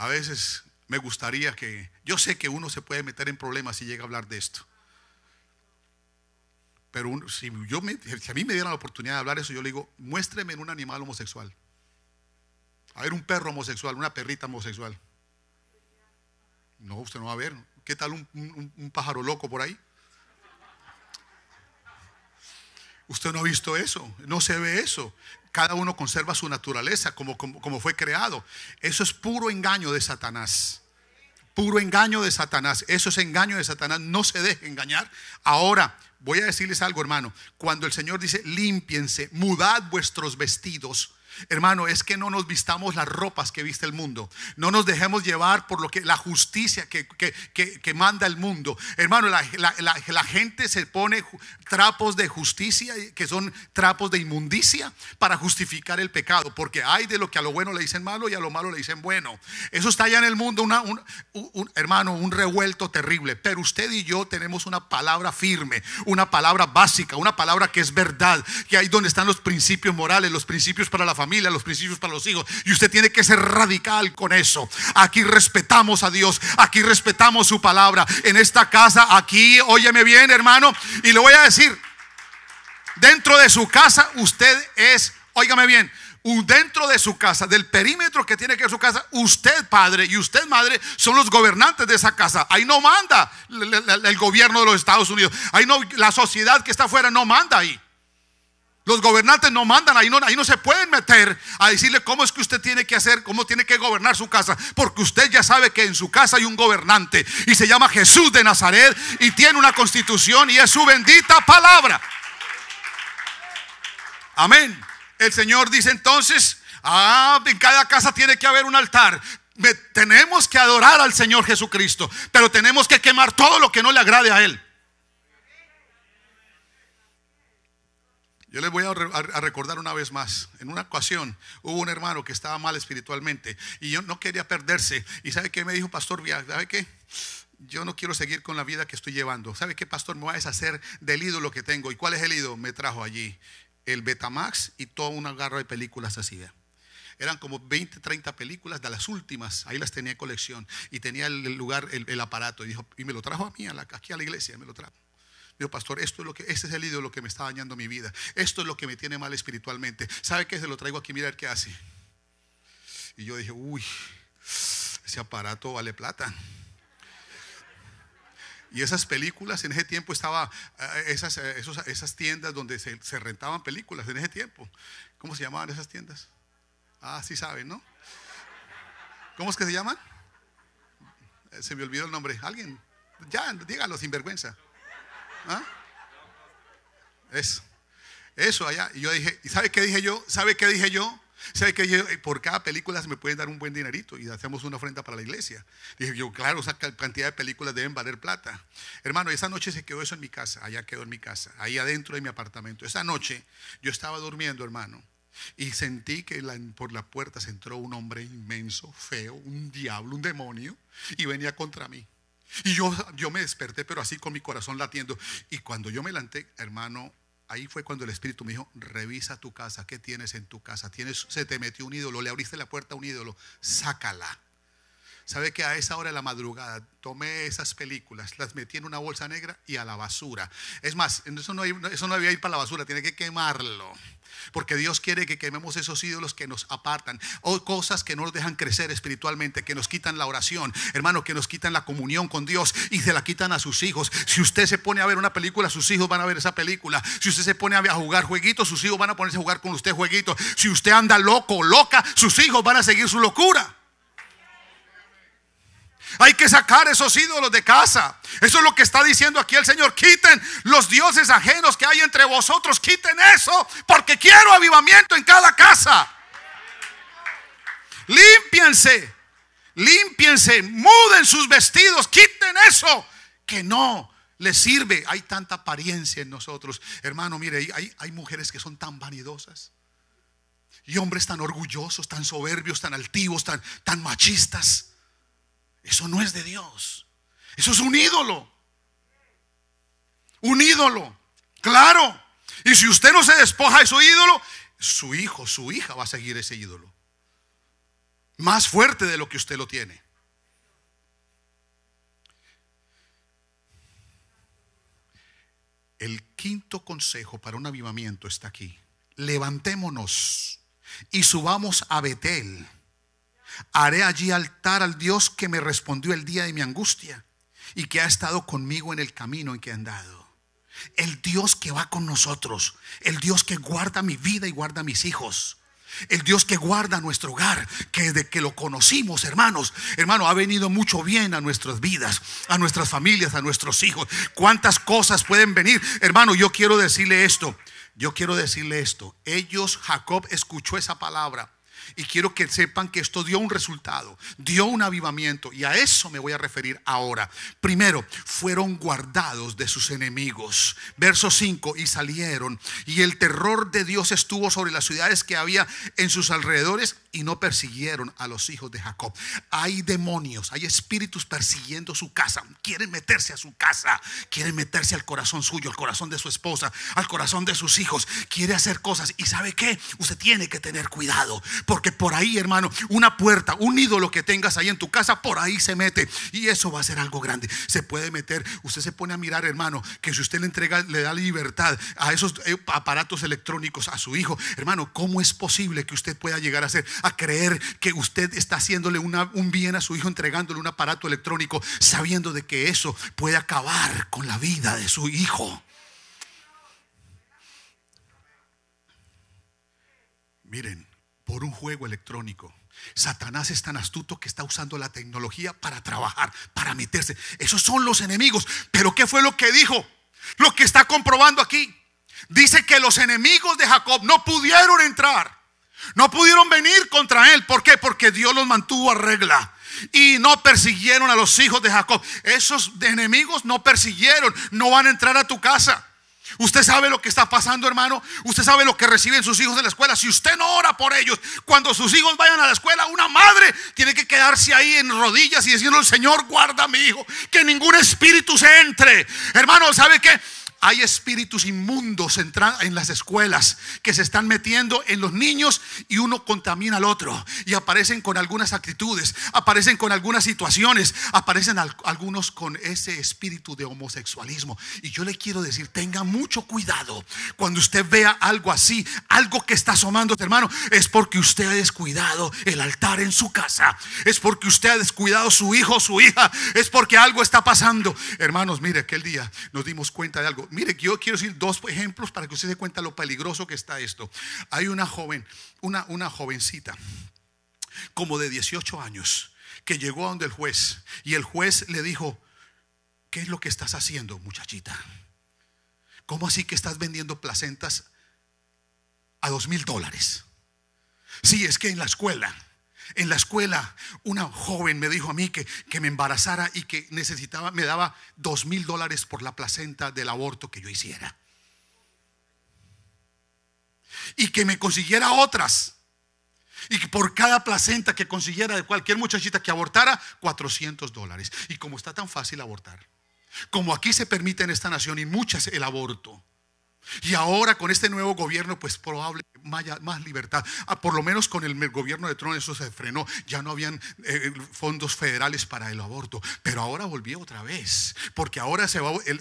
A veces me gustaría que, yo sé que uno se puede meter en problemas si llega a hablar de esto. Pero si, yo a mí me dieran la oportunidad de hablar eso, yo le digo, muéstreme en un animal homosexual. A ver, un perro homosexual, una perrita homosexual. No, usted no va a ver. ¿Qué tal un pájaro loco por ahí? Usted no ha visto eso, no se ve eso. Cada uno conserva su naturaleza como, como, fue creado. Eso es puro engaño de Satanás. Puro engaño de Satanás. Eso es engaño de Satanás. No se deje engañar. Ahora, voy a decirles algo, hermano. Cuando el Señor dice, limpiense, mudad vuestros vestidos Hermano, es que no nos vistamos las ropas que viste el mundo. No nos dejemos llevar por lo que la justicia que, manda el mundo. Hermano, la, gente se pone trapos de justicia que son trapos de inmundicia para justificar el pecado. Porque hay de lo que a lo bueno le dicen malo y a lo malo le dicen bueno. Eso está allá en el mundo, una, hermano, un revuelto terrible. Pero usted y yo tenemos una palabra firme, una palabra básica, una palabra que es verdad. Que ahí donde están los principios morales, los principios para la familia, los principios para los hijos. Y usted tiene que ser radical con eso. Aquí respetamos a Dios, aquí respetamos su palabra. En esta casa, aquí, óyeme bien, hermano, y le voy a decir, dentro de su casa usted es, óigame bien, dentro de su casa, del perímetro que tiene que ser su casa, usted padre y usted madre son los gobernantes de esa casa. Ahí no manda el gobierno de los Estados Unidos. Ahí no, la sociedad que está afuera no manda ahí. Los gobernantes no mandan, ahí no, no se pueden meter a decirle cómo es que usted tiene que hacer, cómo tiene que gobernar su casa, porque usted ya sabe que en su casa hay un gobernante y se llama Jesús de Nazaret y tiene una constitución y es su bendita palabra. Amén. El Señor dice entonces, ah, en cada casa tiene que haber un altar. tenemos que adorar al Señor Jesucristo, pero tenemos que quemar todo lo que no le agrade a Él. Yo les voy a, recordar una vez más. En una ocasión hubo un hermano que estaba mal espiritualmente y yo no quería perderse. ¿Y sabe qué me dijo Pastor ¿Sabe qué? Yo no quiero seguir con la vida que estoy llevando. ¿Sabe qué, pastor? Me voy a deshacer del ídolo que tengo. ¿Y cuál es el ídolo? Me trajo allí el Betamax y toda una garra de películas así eran como 20, 30 películas de las últimas, ahí las tenía colección y tenía el lugar, el, aparato y, dijo, me lo trajo a mí, a la, aquí a la iglesia, me lo trajo pastor, esto es lo que, este es el ídolo que me está dañando mi vida. Esto es lo que me tiene mal espiritualmente. ¿Sabe qué? Se lo traigo aquí, mira ver que hace. Y yo dije, uy, ese aparato vale plata. Y esas películas en ese tiempo estaba, eh, esas, eh, esas tiendas donde se, rentaban películas en ese tiempo. ¿Cómo se llamaban esas tiendas? Ah, sí saben, ¿no? ¿Cómo es que se llaman? Eh, se me olvidó el nombre. ¿Alguien? Ya, díganlo, sin vergüenza. ¿Ah? Eso. Eso allá. Y yo dije, ¿y sabe qué dije yo? ¿Sabe qué dije yo? ¿Sabe qué dije yo? Por cada película se me pueden dar un buen dinerito y hacemos una ofrenda para la iglesia. Dije yo, claro, esa cantidad de películas deben valer plata. Hermano, esa noche se quedó eso en mi casa. Allá quedó en mi casa. Ahí adentro de mi apartamento. Esa noche yo estaba durmiendo, hermano. Y sentí que por la puerta se entró un hombre inmenso, feo, un diablo, un demonio, y venía contra mí. Y yo, yo me desperté, pero así con mi corazón latiendo. Y cuando yo me levanté, hermano, ahí fue cuando el Espíritu me dijo, revisa tu casa, ¿qué tienes en tu casa? ¿Tienes, se te metió un ídolo, le abriste la puerta a un ídolo, sácala. ¿Sabe que a esa hora de la madrugada tomé esas películas, las metí en una bolsa negra y a la basura? Es más, eso no, eso no ir para la basura, tiene que quemarlo. Porque Dios quiere que quememos esos ídolos que nos apartan, o cosas que no nos dejan crecer espiritualmente, que nos quitan la oración, hermano, que nos quitan la comunión con Dios y se la quitan a sus hijos. Si usted se pone a ver una película, sus hijos van a ver esa película. Si usted se pone a jugar jueguitos, sus hijos van a ponerse a jugar con usted jueguitos. Si usted anda loco, loca, sus hijos van a seguir su locura. Hay que sacar esos ídolos de casa. Eso es lo que está diciendo aquí el Señor. Quiten los dioses ajenos que hay entre vosotros. Quiten eso porque quiero avivamiento en cada casa. Límpiense. Límpiense. Muden sus vestidos. Quiten eso que no les sirve. Hay tanta apariencia en nosotros. Hermano, mire, hay, mujeres que son tan vanidosas. Y hombres tan orgullosos, tan soberbios, tan altivos, tan machistas eso no es de Dios. Eso es un ídolo. Un ídolo. Claro. Y si usted no se despoja de su ídolo, su hijo, su hija va a seguir ese ídolo. Más fuerte de lo que usted lo tiene. El quinto consejo para un avivamiento está aquí. Levantémonos y subamos a Betel Haré allí altar al Dios que me respondió el día de mi angustia y que ha estado conmigo en el camino en que he andado. El Dios que va con nosotros, el Dios que guarda mi vida y guarda mis hijos. El Dios que guarda nuestro hogar, que desde que lo conocimos, hermanos, hermano, ha venido mucho bien a nuestras vidas, a nuestras familias, a nuestros hijos. ¿Cuántas cosas pueden venir? Hermano, yo quiero decirle esto. Yo quiero decirle esto. Ellos, Jacob escuchó esa palabra y quiero que sepan que esto dio un resultado, dio un avivamiento. Y a eso me voy a referir ahora. Primero, fueron guardados de sus enemigos. Verso 5, y salieron. Y el terror de Dios estuvo sobre las ciudades que había en sus alrededores y no persiguieron a los hijos de Jacob. Hay demonios, hay espíritus persiguiendo su casa. Quieren meterse a su casa, quieren meterse al corazón suyo, al corazón de su esposa, al corazón de sus hijos. Quiere hacer cosas. ¿Y sabe qué? Usted tiene que tener cuidado. Porque por ahí, hermano, una puerta, un ídolo que tengas ahí en tu casa, por ahí se mete. Y eso va a ser algo grande. Se puede meter. Usted se pone a mirar, hermano, que si usted le entrega, le da libertad a esos eh, aparatos electrónicos a su hijo, hermano, ¿cómo es posible que usted pueda llegar a ser, a creer que usted está haciéndole un bien a su hijo entregándole un aparato electrónico, sabiendo de que eso puede acabar con la vida de su hijo? Miren, por un juego electrónico. Satanás es tan astuto que está usando la tecnología para trabajar, para meterse. Esos son los enemigos. Pero ¿qué fue lo que dijo? Lo que está comprobando aquí. Dice que los enemigos de Jacob no pudieron entrar. No pudieron venir contra él. ¿Por qué? Porque Dios los mantuvo a regla. Y no persiguieron a los hijos de Jacob. Esos enemigos no persiguieron. No van a entrar a tu casa. Usted sabe lo que está pasando, hermano. Usted sabe lo que reciben sus hijos de la escuela. Si usted no ora por ellos, cuando sus hijos vayan a la escuela, una madre tiene que quedarse ahí en rodillas y decirle, Señor, guarda a mi hijo. Que ningún espíritu se entre. Hermano, ¿sabe qué? Hay espíritus inmundos en las escuelas que se están metiendo en los niños y uno contamina al otro. Y aparecen con algunas actitudes, aparecen con algunas situaciones, aparecen algunos con ese espíritu de homosexualismo. Y yo le quiero decir, tenga mucho cuidado cuando usted vea algo así, algo que está asomando, hermano, es porque usted ha descuidado el altar en su casa, es porque usted ha descuidado su hijo, su hija, es porque algo está pasando. Hermanos, mire, aquel día nos dimos cuenta de algo. Mire, yo quiero decir dos ejemplos para que usted se cuenta lo peligroso que está esto. Hay una joven, una, una jovencita, como de 18 años, que llegó a donde el juez y el juez le dijo, ¿qué es lo que estás haciendo, muchachita? ¿Cómo así que estás vendiendo placentas a dos mil dólares? Si es que en la escuela en la escuela, una joven me dijo a mí que, que me embarazara y que necesitaba, me daba dos mil dólares por la placenta del aborto que yo hiciera. Y que me consiguiera otras. Y que por cada placenta que consiguiera de cualquier muchachita que abortara, 400 dólares. Y como está tan fácil abortar, como aquí se permite en esta nación y muchas el aborto, y ahora con este nuevo gobierno, pues probable más, libertad. Ah, por lo menos con el gobierno de Trump eso se frenó. Ya no habían eh, fondos federales para el aborto. Pero ahora volvió otra vez. Porque ahora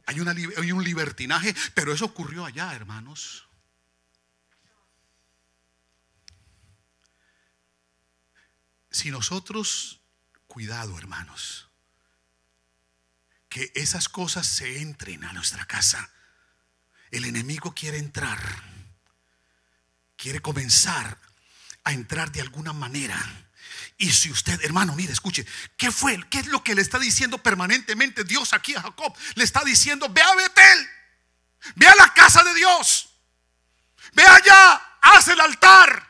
hay un libertinaje. Pero eso ocurrió allá, hermanos. Si nosotros, cuidado hermanos, que esas cosas se entren a nuestra casa el enemigo quiere entrar, quiere comenzar a entrar de alguna manera. Y si usted, hermano, mire, escuche, ¿qué fue? ¿Qué es lo que le está diciendo permanentemente Dios aquí a Jacob? Le está diciendo, ve a Betel, ve a la casa de Dios, ve allá, haz el altar,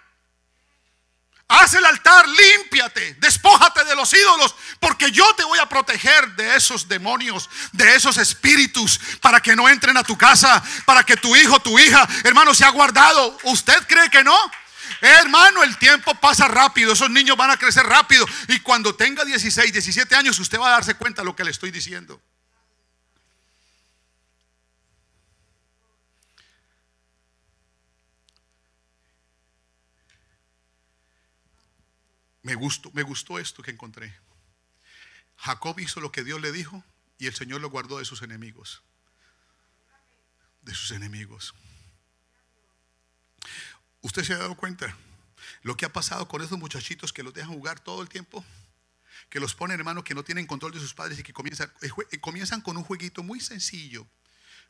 Haz el altar, límpiate, despójate de los ídolos, porque yo te voy a proteger de esos demonios, de esos espíritus, para que no entren a tu casa, para que tu hijo, tu hija, hermano, se ha guardado. ¿Usted cree que no? Eh, hermano, el tiempo pasa rápido, esos niños van a crecer rápido y cuando tenga 16, 17 años, usted va a darse cuenta de lo que le estoy diciendo. Me gustó, me gustó esto que encontré. Jacob hizo lo que Dios le dijo y el Señor lo guardó de sus enemigos. De sus enemigos. ¿Usted se ha dado cuenta lo que ha pasado con esos muchachitos que los dejan jugar todo el tiempo? Que los ponen, hermano, que no tienen control de sus padres y que comienzan, eh, eh, comienzan con un jueguito muy sencillo.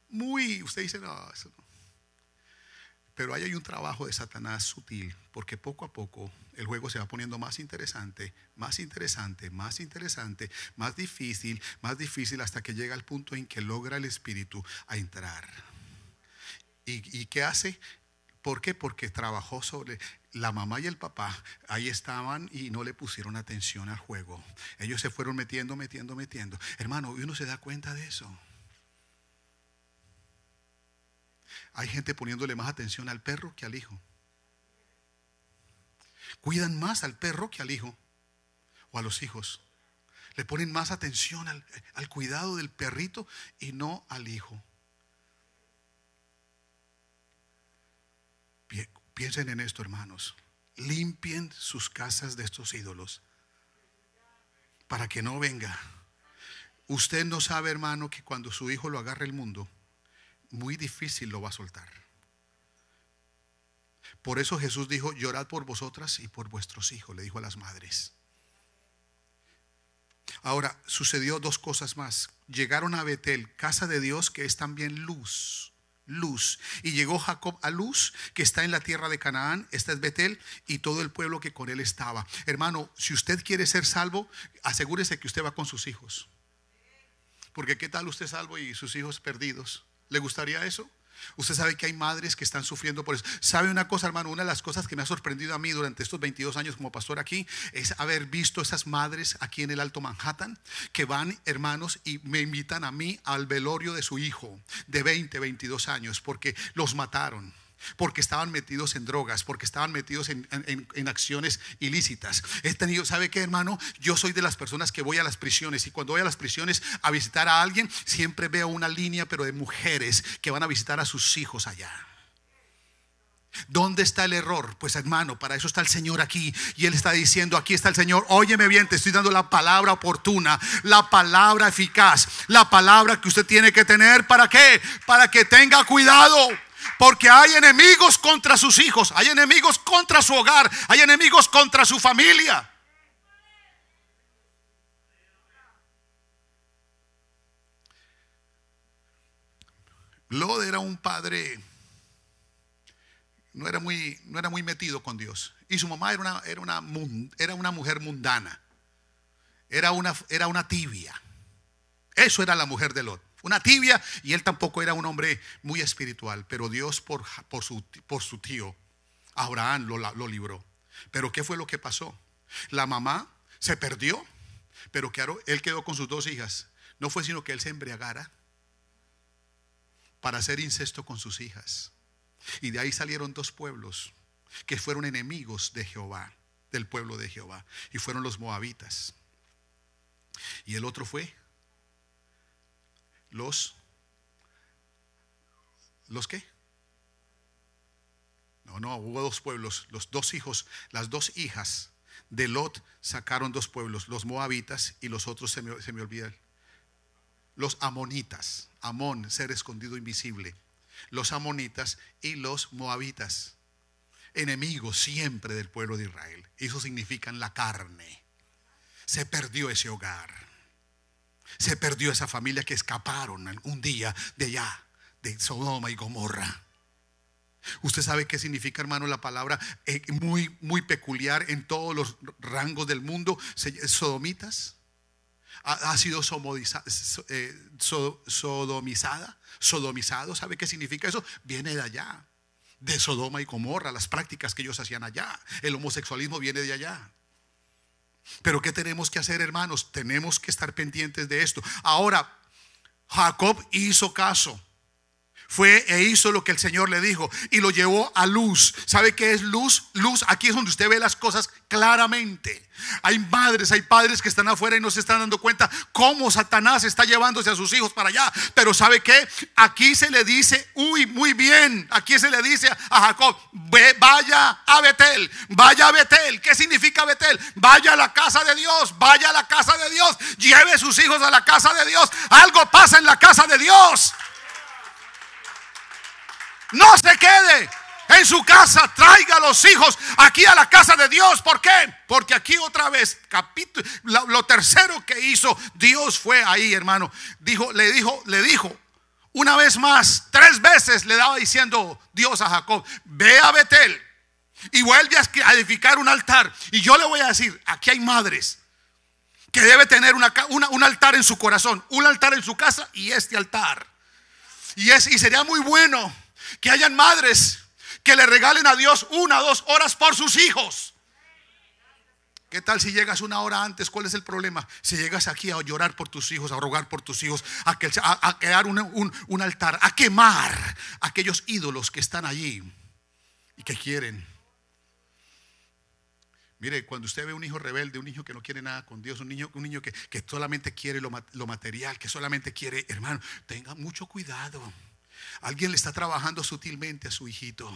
Muy, usted dice, no, eso no. Pero ahí hay un trabajo de Satanás sutil, porque poco a poco el juego se va poniendo más interesante, más interesante, más interesante, más difícil, más difícil, hasta que llega el punto en que logra el espíritu a entrar. ¿Y, y qué hace? ¿Por qué? Porque trabajó sobre la mamá y el papá. Ahí estaban y no le pusieron atención al juego. Ellos se fueron metiendo, metiendo, metiendo. Hermano, y uno se da cuenta de eso. Hay gente poniéndole más atención al perro que al hijo. Cuidan más al perro que al hijo o a los hijos. Le ponen más atención al, cuidado del perrito y no al hijo. Piensen en esto, hermanos. Limpien sus casas de estos ídolos para que no venga. Usted no sabe, hermano, que cuando su hijo lo agarre el mundo, muy difícil lo va a soltar. Por eso Jesús dijo, llorad por vosotras y por vuestros hijos, le dijo a las madres. Ahora, sucedió dos cosas más. Llegaron a Betel, casa de Dios, que es también luz. Luz. Y llegó Jacob a Luz, que está en la tierra de Canaán, esta es Betel, y todo el pueblo que con él estaba. Hermano, si usted quiere ser salvo, asegúrese que usted va con sus hijos. Porque qué tal usted salvo y sus hijos perdidos. ¿Le gustaría eso? Usted sabe que hay madres que están sufriendo por eso. ¿Sabe una cosa, hermano? Una de las cosas que me ha sorprendido a mí durante estos 22 años como pastor aquí es haber visto esas madres aquí en el Alto Manhattan que van, hermanos, y me invitan a mí al velorio de su hijo de 20, 22 años porque los mataron porque estaban metidos en drogas, porque estaban metidos en, acciones ilícitas. He tenido, ¿sabe qué, hermano? Yo soy de las personas que voy a las prisiones y cuando voy a las prisiones a visitar a alguien, siempre veo una línea, pero de mujeres que van a visitar a sus hijos allá. ¿Dónde está el error? Pues hermano, para eso está el Señor aquí. Y Él está diciendo, aquí está el Señor, óyeme bien, te estoy dando la palabra oportuna, la palabra eficaz, la palabra que usted tiene que tener. ¿Para qué? Para que tenga cuidado porque hay enemigos contra sus hijos, hay enemigos contra su hogar, hay enemigos contra su familia. Lod era un padre, no era muy, no era muy metido con Dios. Y su mamá era una, era una, era una mujer mundana, era una, era una tibia. Eso era la mujer de Lot una tibia y él tampoco era un hombre muy espiritual, pero Dios por, su, tío Abraham lo, libró. Pero ¿qué fue lo que pasó? La mamá se perdió, pero claro, él quedó con sus dos hijas. No fue sino que él se embriagara para hacer incesto con sus hijas. Y de ahí salieron dos pueblos que fueron enemigos de Jehová, del pueblo de Jehová, y fueron los moabitas. Y el otro fue los... ¿Los qué? No, no, hubo dos pueblos. Los dos hijos, las dos hijas de Lot sacaron dos pueblos, los moabitas y los otros se me, se olvidan. Los amonitas, Amón, ser escondido invisible. Los amonitas y los moabitas, enemigos siempre del pueblo de Israel. Eso significa la carne. Se perdió ese hogar se perdió esa familia que escaparon Un día de allá, de Sodoma y Gomorra. Usted sabe qué significa, hermano, la palabra eh, muy, muy peculiar en todos los rangos del mundo. Sodomitas ha, sido eh, sodomizada, sodomizado. ¿Sabe qué significa eso? Viene de allá, de Sodoma y Gomorra, las prácticas que ellos hacían allá. El homosexualismo viene de allá. Pero ¿qué tenemos que hacer, hermanos? Tenemos que estar pendientes de esto. Ahora, Jacob hizo caso fue e hizo lo que el Señor le dijo y lo llevó a luz. ¿Sabe qué es luz? Luz, aquí es donde usted ve las cosas claramente. Hay madres, hay padres que están afuera y no se están dando cuenta cómo Satanás está llevándose a sus hijos para allá. Pero ¿sabe qué? Aquí se le dice, uy, muy bien. Aquí se le dice a Jacob, ve, vaya a Betel, vaya a Betel. ¿Qué significa Betel? Vaya a la casa de Dios, vaya a la casa de Dios. Lleve sus hijos a la casa de Dios. Algo pasa en la casa de Dios. No se quede en su casa. Traiga a los hijos aquí a la casa de Dios. ¿Por qué? Porque aquí otra vez, capítulo, lo, tercero que hizo Dios fue ahí, hermano. Dijo, le dijo, le dijo. Una vez más, tres veces le daba diciendo Dios a Jacob, ve a Betel y vuelve a edificar un altar. Y yo le voy a decir, aquí hay madres que debe tener una, un altar en su corazón, un altar en su casa y este altar. Y, es, y sería muy bueno que hayan madres que le regalen a Dios una dos horas por sus hijos. ¿Qué tal si llegas una hora antes? ¿Cuál es el problema? Si llegas aquí a llorar por tus hijos, a rogar por tus hijos, a, crear un, altar, a quemar aquellos ídolos que están allí y que quieren. Mire, cuando usted ve un hijo rebelde, un hijo que no quiere nada con Dios, un niño, un niño que, solamente quiere lo, lo material, que solamente quiere, hermano, tenga mucho cuidado. Alguien le está trabajando sutilmente a su hijito.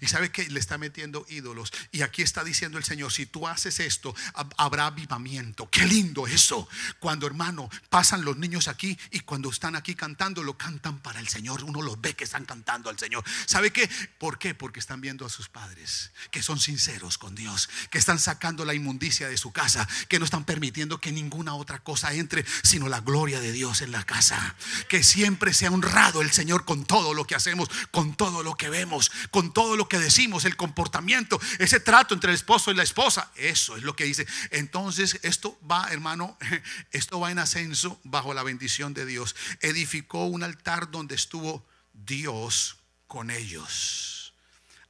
Y sabe que le está metiendo ídolos. Y aquí está diciendo el Señor, si tú haces esto, habrá avivamiento. Qué lindo eso. Cuando hermano, pasan los niños aquí y cuando están aquí cantando, lo cantan para el Señor. Uno los ve que están cantando al Señor. ¿Sabe qué? ¿Por qué? Porque están viendo a sus padres, que son sinceros con Dios, que están sacando la inmundicia de su casa, que no están permitiendo que ninguna otra cosa entre, sino la gloria de Dios en la casa. Que siempre sea honrado el Señor con todo lo que hacemos, con todo lo que vemos, con todo lo que decimos, el comportamiento, ese trato entre el esposo y la esposa. Eso es lo que dice. Entonces esto va, hermano, esto va en ascenso bajo la bendición de Dios. Edificó un altar donde estuvo Dios con ellos.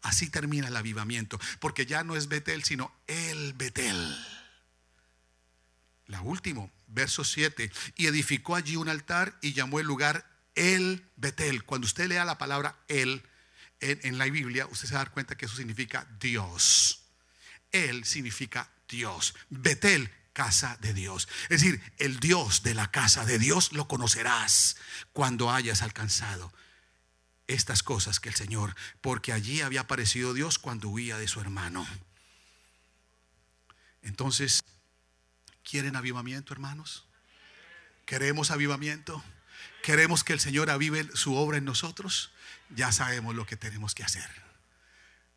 Así termina el avivamiento, porque ya no es Betel, sino el Betel. La último verso 7. Y edificó allí un altar y llamó el lugar el Betel. Cuando usted lea la palabra el en, la Biblia, usted se va a dar cuenta que eso significa Dios. Él significa Dios. Betel casa de Dios. Es decir, el Dios de la casa de Dios lo conocerás cuando hayas alcanzado estas cosas que el Señor, porque allí había aparecido Dios cuando huía de su hermano. Entonces, ¿quieren avivamiento, hermanos? ¿Queremos avivamiento? queremos que el Señor avive su obra en nosotros, ya sabemos lo que tenemos que hacer.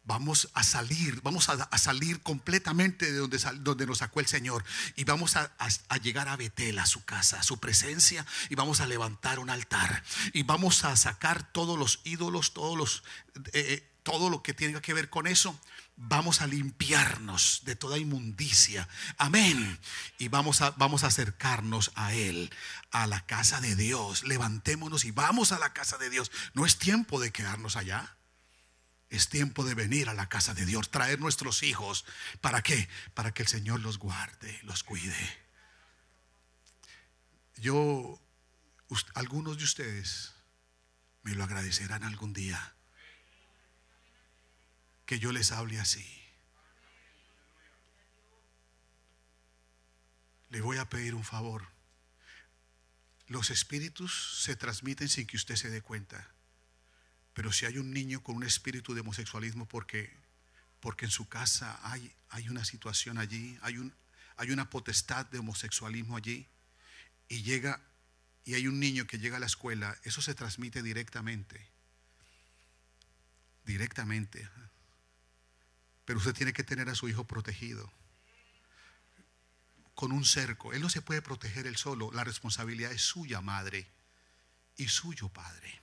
Vamos a salir, vamos a, salir completamente de donde, donde, nos sacó el Señor y vamos a, llegar a Betel, a su casa, a su presencia y vamos a levantar un altar y vamos a sacar todos los ídolos, todos los, eh, eh, todo lo que tenga que ver con eso vamos a limpiarnos de toda inmundicia. Amén. Y vamos a, vamos a acercarnos a Él, a la casa de Dios. Levantémonos y vamos a la casa de Dios. No es tiempo de quedarnos allá. Es tiempo de venir a la casa de Dios, traer nuestros hijos. ¿Para qué? Para que el Señor los guarde, los cuide. Yo, algunos de ustedes me lo agradecerán algún día que yo les hable así. Le voy a pedir un favor. Los espíritus se transmiten sin que usted se dé cuenta. Pero si hay un niño con un espíritu de homosexualismo porque, porque en su casa hay, hay una situación allí, hay, un, hay una potestad de homosexualismo allí, y llega y hay un niño que llega a la escuela, eso se transmite directamente. Directamente. Pero usted tiene que tener a su hijo protegido con un cerco. Él no se puede proteger él solo. La responsabilidad es suya, madre, y suyo, padre.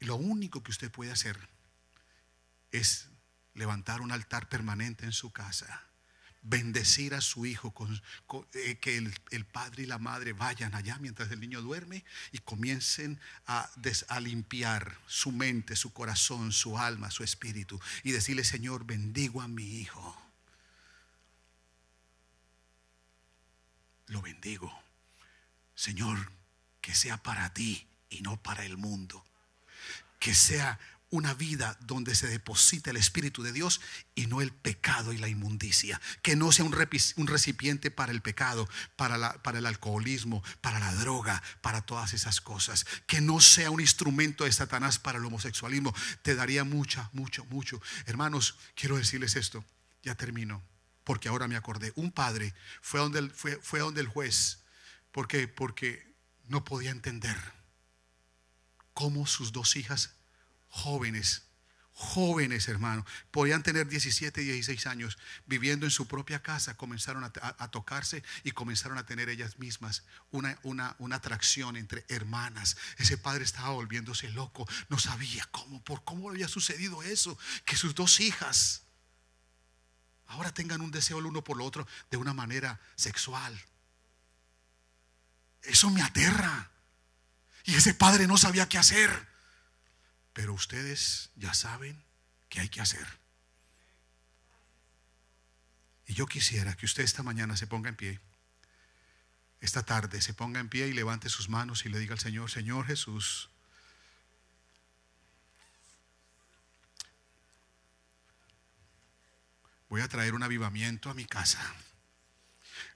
Y lo único que usted puede hacer es levantar un altar permanente en su casa bendecir a su hijo, con, eh, que el, padre y la madre vayan allá mientras el niño duerme y comiencen a, a limpiar su mente, su corazón, su alma, su espíritu y decirle, Señor, bendigo a mi hijo. Lo bendigo. Señor, que sea para ti y no para el mundo. Que sea una vida donde se deposita el Espíritu de Dios y no el pecado y la inmundicia. Que no sea un recipiente para el pecado, para, para el alcoholismo, para la droga, para todas esas cosas. Que no sea un instrumento de Satanás para el homosexualismo. Te daría mucha, mucho, mucho. Hermanos, quiero decirles esto. Ya termino, porque ahora me acordé. Un padre fue donde fue, fue donde el juez. ¿Por Porque no podía entender cómo sus dos hijas jóvenes, jóvenes hermanos, podían tener 17, 16 años viviendo en su propia casa, comenzaron a, tocarse y comenzaron a tener ellas mismas una, una, atracción entre hermanas. Ese padre estaba volviéndose loco, no sabía cómo, por cómo había sucedido eso, que sus dos hijas ahora tengan un deseo el uno por el otro de una manera sexual. Eso me aterra. Y ese padre no sabía qué hacer. Pero ustedes ya saben qué hay que hacer. Y yo quisiera que usted esta mañana se ponga en pie, esta tarde se ponga en pie y levante sus manos y le diga al Señor, Señor Jesús, voy a traer un avivamiento a mi casa.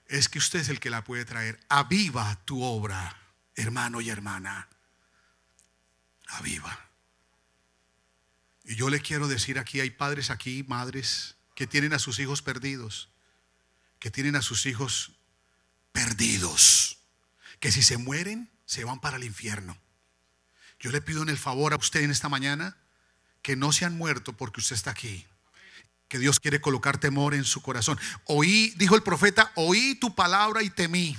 Es que usted es el que la puede traer. Aviva tu obra, hermano y hermana. Aviva. Y yo le quiero decir aquí, hay padres aquí, madres, que tienen a sus hijos perdidos, que tienen a sus hijos perdidos, que si se mueren, se van para el infierno. Yo le pido en el favor a usted en esta mañana que no se han muerto porque usted está aquí. Que Dios quiere colocar temor en su corazón. Oí, dijo el profeta, oí tu palabra y temí.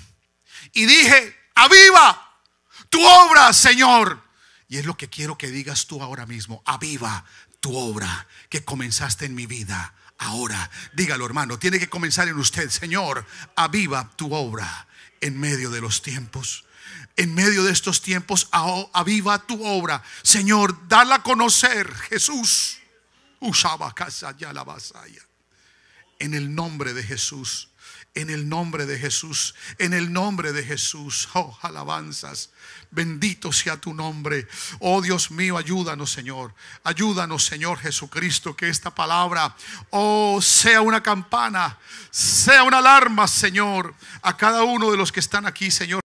Y dije, aviva tu obra, Señor. Y es lo que quiero que digas tú ahora mismo. Aviva tu obra que comenzaste en mi vida. Ahora, dígalo hermano, tiene que comenzar en usted. Señor, aviva tu obra en medio de los tiempos. En medio de estos tiempos, aviva tu obra. Señor, dala a conocer, Jesús. Usaba casa ya la vasalla. En el nombre de Jesús. En el nombre de Jesús, en el nombre de Jesús. Oh, alabanzas. Bendito sea tu nombre. Oh Dios mío, ayúdanos Señor. Ayúdanos Señor Jesucristo, que esta palabra, oh, sea una campana, sea una alarma Señor, a cada uno de los que están aquí Señor.